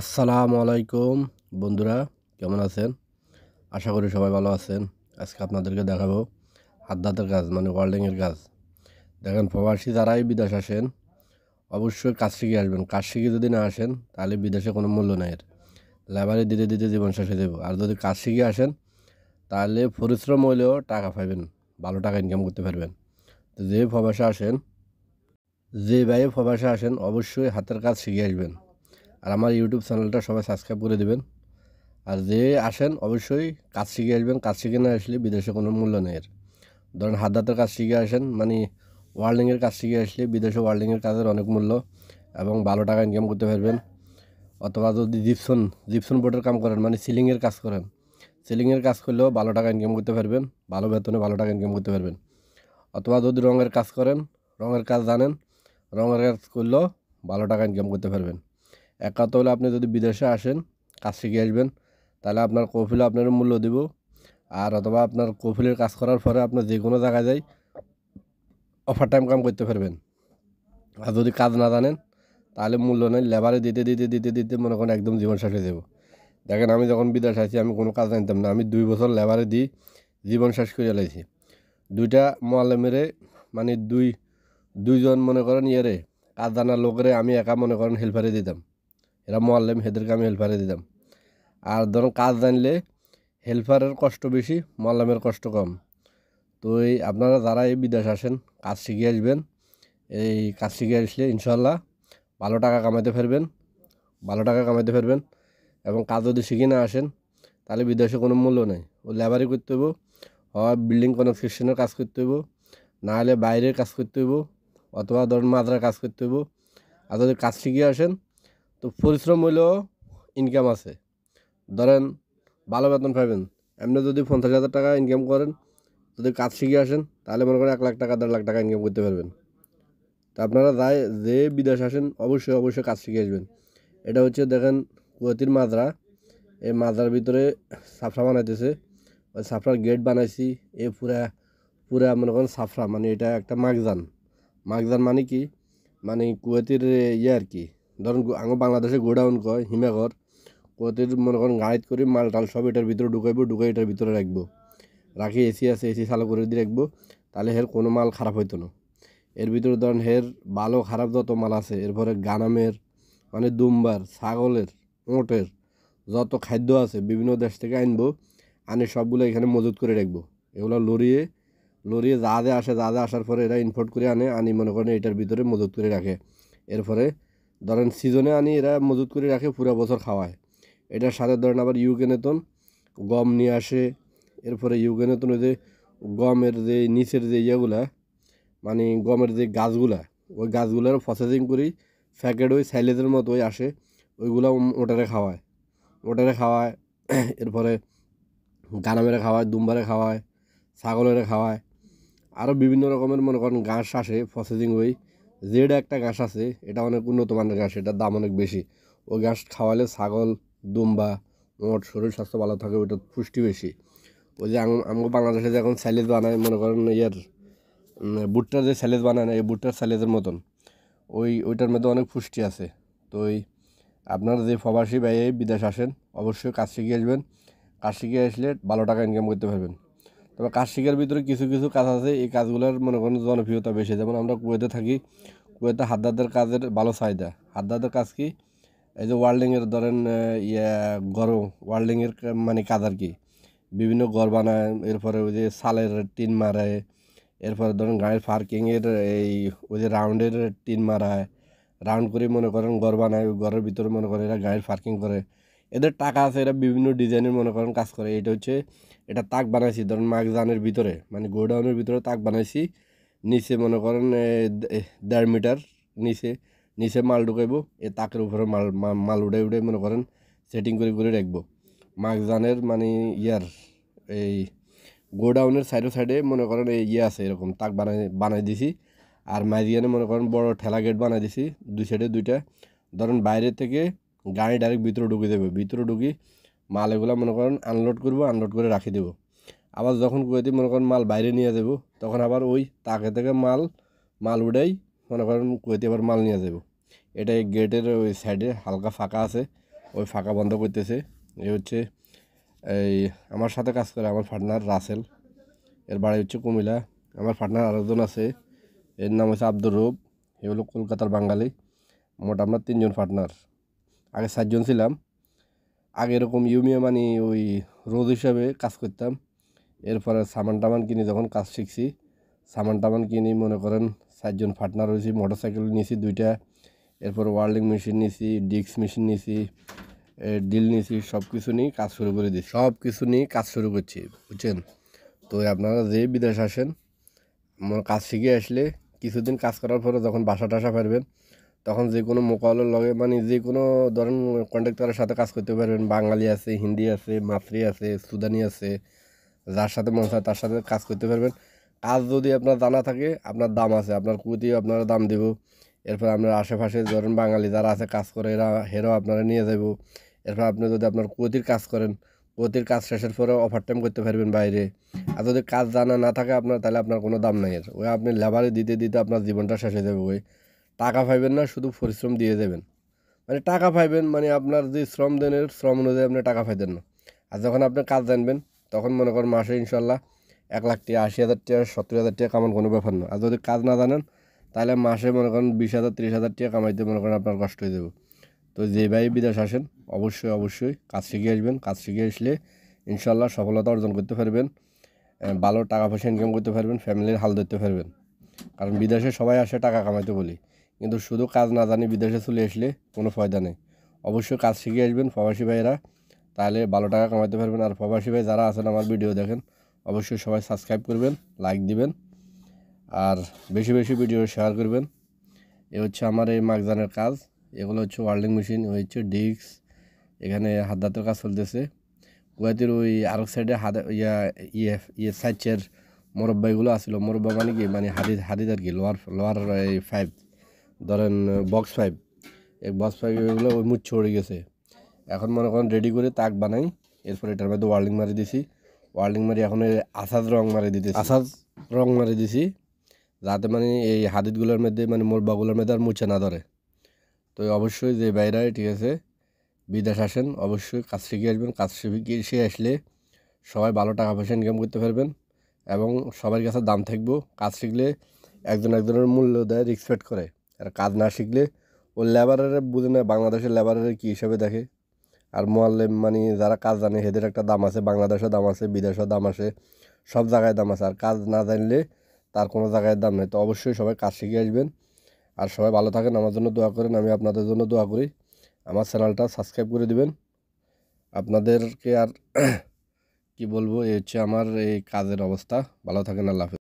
আসসালামু আলাইকুম বন্ধুরা কেমন আছেন আশা করি সবাই ভালো আছেন আজকে আপনাদেরকে দেখাবো হাতদাতের কাজ মানে ওয়ার্ল্ডিংয়ের কাজ দেখেন প্রবাসী যারাই বিদেশ আসেন অবশ্যই কাজ শিখে আসবেন কাজ শিখে যদি না আসেন তাহলে বিদেশে কোনো মূল্য নেই লেবারে দিতে দিতে জীবন শেষে দেবো আর যদি কাজ শিখে আসেন তাহলে পরিশ্রম হইলেও টাকা পাবেন ভালো টাকা ইনকাম করতে পারবেন তো যে প্রবাসে আসেন যে ভাইয়ে প্রবাসে আসেন অবশ্যই হাতের কাজ শিখে আসবেন আর আমার ইউটিউব চ্যানেলটা সবাই সাবস্ক্রাইব করে দেবেন আর যে আসেন অবশ্যই কাজ শিখে আসবেন কাজ শিখে না আসলে বিদেশে কোনো মূল্য নেই এর ধরেন হাত হাতের কাজ শিখে আসেন মানে ওয়ার্ল্ডিংয়ের কাজ শিখে আসলে বিদেশে ওয়ার্ল্ডিংয়ের কাজের অনেক মূল্য এবং ভালো টাকা ইনকাম করতে পারবেন অথবা যদি জিপসন জিপসন বোর্ডের কাম করেন মানে সিলিংয়ের কাজ করেন সিলিংয়ের কাজ করলেও ভালো টাকা ইনকাম করতে পারবেন ভালো বেতনে ভালো টাকা ইনকাম করতে পারবেন অথবা যদি রঙের কাজ করেন রঙের কাজ জানেন রঙের কাজ করলেও ভালো টাকা ইনকাম করতে পারবেন একাত হলে আপনি যদি বিদেশে আসেন কাজ শিখে আসবেন তাহলে আপনার কফিল আপনার মূল্য দিব আর অথবা আপনার কফিলের কাজ করার পরে আপনার যে কোনো জায়গায় যাই অফার টাইম কাম করতে পারবেন আর যদি কাজ না জানেন তাহলে মূল্য নেই লেবারে দিতে দিতে দিতে দিতে মনে করেন একদম জীবন শেষ হয়ে যাব দেখেন আমি যখন বিদেশ আসি আমি কোনো কাজ জানতাম না আমি দুই বছর লেবারে দিই জীবন শেষ করে লাইছি দুইটা মোয়ালেমেরে মানে দুই দুইজন মনে করেন ইয়ারে কাজ জানার লোকরে আমি একা মনে করেন হেল্পারে দিতাম এরা মোয়াল্লেম হেদেরকে আমি হেল্পারে দিতাম আর ধরুন কাজ জানলে হেল্পারের কষ্ট বেশি মোয়াল্লামের কষ্ট কম তো এই আপনারা যারা এই বিদেশ আসেন কাজ শিখে আসবেন এই কাজ শিখে আসলে ইনশাল্লাহ ভালো টাকা কামাইতে ফেরবেন ভালো টাকা কামাতে ফেরবেন এবং কাজ যদি শিখে না আসেন তাহলে বিদেশে কোনো মূল্য নেই ও লেবারি করতে হইব হয় বিল্ডিং কনস্ট্রাকশনের কাজ করতে হইব না হলে বাইরের কাজ করতে হইব অথবা ধরুন মাদ্রার কাজ করতে হইব আর যদি কাজ শিখে আসেন তো পরিশ্রম হইলেও ইনকাম আছে ধরেন ভালো বেতন পাবেন এমনি যদি পঞ্চাশ হাজার টাকা ইনকাম করেন যদি কাজ শিখে আসেন তাহলে মনে করেন এক লাখ টাকা দেড় লাখ টাকা ইনকাম করতে পারবেন তো আপনারা যাই যে বিদেশ আসেন অবশ্যই অবশ্যই কাজ শিখে আসবেন এটা হচ্ছে দেখেন কুয়েতির মাজরা এই মাজরার ভিতরে সাফরা বানাইতেছে ওই সাফরার গেট বানাইছি এ পুরা পুরা মনে করেন সাফরা মানে এটা একটা মাগজান মাগজান মানে কি মানে কুয়েতির ইয়ে আর কি ধরুন আমার বাংলাদেশে গোডাউন কয় হিমাঘর ওদের মনে করেন গাড়িত করে মাল টাল সব এটার ভিতরে ঢুকাইব ঢুকাই এটার ভিতরে রাখবো রাখি এসি আছে এসি চালু করে দিয়ে রাখবো তাহলে হের কোনো মাল খারাপ হইতো না এর ভিতরে ধরেন হের ভালো খারাপ যত মাল আছে এরপরে গানামের মানে দুম্বার ছাগলের ওঁটের যত খাদ্য আছে বিভিন্ন দেশ থেকে আনবো আনে সবগুলো এখানে মজুত করে রাখবো এগুলো লড়িয়ে লড়িয়ে যা যা আসে যা যা আসার পরে এরা ইনফোর্ট করে আনে আনি মনে করেন এটার ভিতরে মজুত করে রাখে এরপরে ধরেন সিজনে আনি এরা মজুত করে রাখে পুরো বছর খাওয়ায় এটার সাথে ধরেন আবার ইউকেনেতন গম নিয়ে আসে এরপরে ইউকেনেতন ওই যে গমের যে নিচের যে ইয়েগুলা মানে গমের যে গাছগুলা ওই গাছগুলার প্রসেসিং করি প্যাকেট ওই সাইলেজের মতো ওই আসে ওইগুলো ওটারে খাওয়ায় ওটারে খাওয়ায় এরপরে গানামেরে খাওয়ায় দুম্বারে খাওয়ায় ছাগলেরে খাওয়ায় আরও বিভিন্ন রকমের মনে করেন ঘাস আসে প্রসেসিং ওই জেড একটা ঘাস আছে এটা অনেক উন্নত মানের ঘাস এটার দাম অনেক বেশি ওই ঘাস খাওয়ালে ছাগল দুম্বা মোট শরীর স্বাস্থ্য ভালো থাকে ওইটার পুষ্টি বেশি ওই যে আমাকে বাংলাদেশে যে এখন স্যালেজ বানায় মনে করেন ইয়ার ভুট্টার যে স্যালেজ বানায় না এই ভুট্টার স্যালেজের মতন ওই ওইটার মধ্যে অনেক পুষ্টি আছে তো ওই আপনার যে প্রবাসী ব্যয়ে বিদেশ আসেন অবশ্যই কাজ শিখিয়ে আসবেন কাজ শিখিয়ে আসলে ভালো টাকা ইনকাম করতে পারবেন তবে কাজ শিকার ভিতরে কিছু কিছু কাজ আছে এই কাজগুলোর মনে করেন জনপ্রিয়তা বেশি যেমন আমরা কুয়েতে থাকি কুয়েতে হাতদাদের কাজের ভালো চাহিদা হাতদাদের কাজ কি এই যে ওয়ার্ল্ডিংয়ের ধরেন ইয়ে গড় ওয়ার্ল্ডিংয়ের মানে কাজ আর কি বিভিন্ন ঘর বানায় এরপরে ওই যে সালের টিন মারায় এরপরে ধরেন গাড়ির পার্কিংয়ের এই ওই যে রাউন্ডের টিন মারায় রাউন্ড করে মনে করেন ঘর বানায় ওই ঘরের ভিতরে মনে করেন এরা গাড়ির পার্কিং করে এদের টাকা আছে এরা বিভিন্ন ডিজাইনের মনে করেন কাজ করে এটা হচ্ছে এটা তাক বানাইছি ধরেন মাগজানের ভিতরে মানে গোডাউনের ভিতরে তাক বানাইছি নিচে মনে করেন দেড় মিটার নিচে নিচে মাল ঢুকাইব এ তাকের উপরে মাল মাল উঠাই উঠাই মনে করেন সেটিং করে করে রাখবো মাগজানের মানে ইয়ার এই গোডাউনের সাইডে সাইডে মনে করেন এই ইয়ে আছে এরকম তাক বানাই বানাই দিছি আর মাঝখানে মনে করেন বড় ঠেলা গেট বানাই দিছি দুই সাইডে দুইটা ধরেন বাইরে থেকে গাড়ি ডাইরেক্ট ভিতরে ঢুকে দেবে ভিতরে ঢুকি মাল এগুলো মনে করেন আনলোড করবো আনলোড করে রাখি দেবো আবার যখন কুয়েতি মনে করেন মাল বাইরে নিয়ে যাব তখন আবার ওই তাকে থেকে মাল মাল উড়াই মনে করেন কুয়েতি আবার মাল নিয়ে যাব এটা গেটের ওই সাইডে হালকা ফাঁকা আছে ওই ফাঁকা বন্ধ করতেছে এ হচ্ছে এই আমার সাথে কাজ করে আমার পার্টনার রাসেল এর বাড়ি হচ্ছে কুমিলা আমার পার্টনার আরেকজন আছে এর নাম হচ্ছে আব্দুর রব এগুলো কলকাতার বাঙালি মোট আমরা তিনজন পার্টনার আগে সাতজন ছিলাম আগে এরকম ইউমিয়া মানে ওই রোদ হিসাবে কাজ করতাম এরপরে সামান টামান কিনে যখন কাজ শিখছি সামান টামান কিনে মনে করেন চারজন পার্টনার হয়েছি মোটর সাইকেল নিয়েছি দুইটা এরপর ওয়ার্ল্ডিং মেশিন নিয়েছি ডিক্স মেশিন নিয়েছি ডিল নিয়েছি সব কিছু নিয়ে কাজ শুরু করে দিই সব কিছু নিয়ে কাজ শুরু করছি বুঝছেন তো আপনারা যে বিদেশ আসেন আমার কাজ শিখে আসলে কিছুদিন কাজ করার পরে যখন বাসা টাসা পারবেন তখন যে কোনো মোকাবেলার লগে মানে যে কোনো ধরেন কন্ট্রাক্টরের সাথে কাজ করতে পারবেন বাঙালি আছে হিন্দি আছে মাতৃ আছে সুদানি আছে যার সাথে মন হয় তার সাথে কাজ করতে পারবেন কাজ যদি আপনার জানা থাকে আপনার দাম আছে আপনার কুতি আপনারা দাম দেব এরপর আপনার আশেপাশে ধরেন বাঙালি যারা আছে কাজ করে এরা হেরাও আপনারা নিয়ে যাব এরপর আপনি যদি আপনার কুতির কাজ করেন কুতির কাজ শেষের পরে অফার টাইম করতে পারবেন বাইরে আর যদি কাজ জানা না থাকে আপনার তাহলে আপনার কোনো দাম নাই ওই আপনি লেবারে দিতে দিতে আপনার জীবনটা শেষ হয়ে যাবে ওই টাকা পাইবেন না শুধু পরিশ্রম দিয়ে দেবেন মানে টাকা পাইবেন মানে আপনার যে শ্রম দেনের শ্রম অনুযায়ী আপনি টাকা পাইবেন না আর যখন আপনি কাজ জানবেন তখন মনে করেন মাসে ইনশাল্লাহ এক লাখ টাকা আশি হাজার টাকা সত্তর হাজার টাকা কামান কোনো ব্যাপার না আর যদি কাজ না জানেন তাহলে মাসে মনে করেন বিশ হাজার ত্রিশ হাজার টাকা কামাইতে মনে করেন আপনার কষ্ট হয়ে যাবে তো যে ভাই বিদেশ আসেন অবশ্যই অবশ্যই কাজ শিখে আসবেন কাজ শিখে আসলে ইনশাল্লাহ সফলতা অর্জন করতে পারবেন ভালো টাকা পয়সা ইনকাম করতে পারবেন ফ্যামিলির হাল ধরতে পারবেন কারণ বিদেশে সবাই আসে টাকা কামাইতে বলি কিন্তু শুধু কাজ না জানি বিদেশে চলে আসলে কোনো ফায়দা নেই অবশ্যই কাজ শিখে আসবেন প্রবাসী ভাইয়েরা তাহলে ভালো টাকা কামাতে পারবেন আর প্রবাসী ভাই যারা আছেন আমার ভিডিও দেখেন অবশ্যই সবাই সাবস্ক্রাইব করবেন লাইক দিবেন আর বেশি বেশি ভিডিও শেয়ার করবেন এ হচ্ছে আমার এই মাগজানের কাজ এগুলো হচ্ছে ওয়ার্ল্ডিং মেশিন ওই হচ্ছে ডিস্ক এখানে হাত দাঁতের কাজ চলতেছে কুয়াতির ওই আরক সাইডে হাত ইয়া ইয়ে ইয়ে সাইচের মোরব্বাইগুলো আসলো মোরব্বা মানে কি মানে হাদিদ হাদিদ আর কি লোয়ার লোয়ার এই ফাইভ ধরেন বক্স পাইপ এই বক্স পাইপ এগুলো ওই মুচ ছড়ে গেছে এখন মনে করেন রেডি করে তাক বানাই এরপর এটার মধ্যে ওয়ার্ল্ডিং মারি দিছি ওয়ার্ল্ডিং মারি এখন আসাদ রং মারি দিতে আসাদ রং মারি দিছি যাতে মানে এই হাদিদগুলোর মধ্যে মানে মোলবাগুলোর মধ্যে আর মুছে না ধরে তো অবশ্যই যে বাইরে ঠিক আছে বিদেশ আসেন অবশ্যই কাজ শিখে আসবেন কাজ শিখে আসলে সবাই ভালো টাকা পয়সা ইনকাম করতে পারবেন এবং সবার কাছে দাম থাকবো কাজ শিখলে একজন একজনের মূল্য দেয় রিক্সপেক্ট করে আর কাজ না শিখলে ও লেবারের বুঝে না বাংলাদেশের লেবারের কী হিসাবে দেখে আর মোয়াল্লেম মানে যারা কাজ জানে এদের একটা দাম আছে বাংলাদেশও দাম আছে বিদেশেও দাম আছে সব জায়গায় দাম আছে আর কাজ না জানলে তার কোনো জায়গায় দাম নেই তো অবশ্যই সবাই কাজ শিখে আসবেন আর সবাই ভালো থাকেন আমার জন্য দোয়া করেন আমি আপনাদের জন্য দোয়া করি আমার চ্যানেলটা সাবস্ক্রাইব করে দিবেন আপনাদেরকে আর কি বলবো এই হচ্ছে আমার এই কাজের অবস্থা ভালো থাকেন আল্লাহ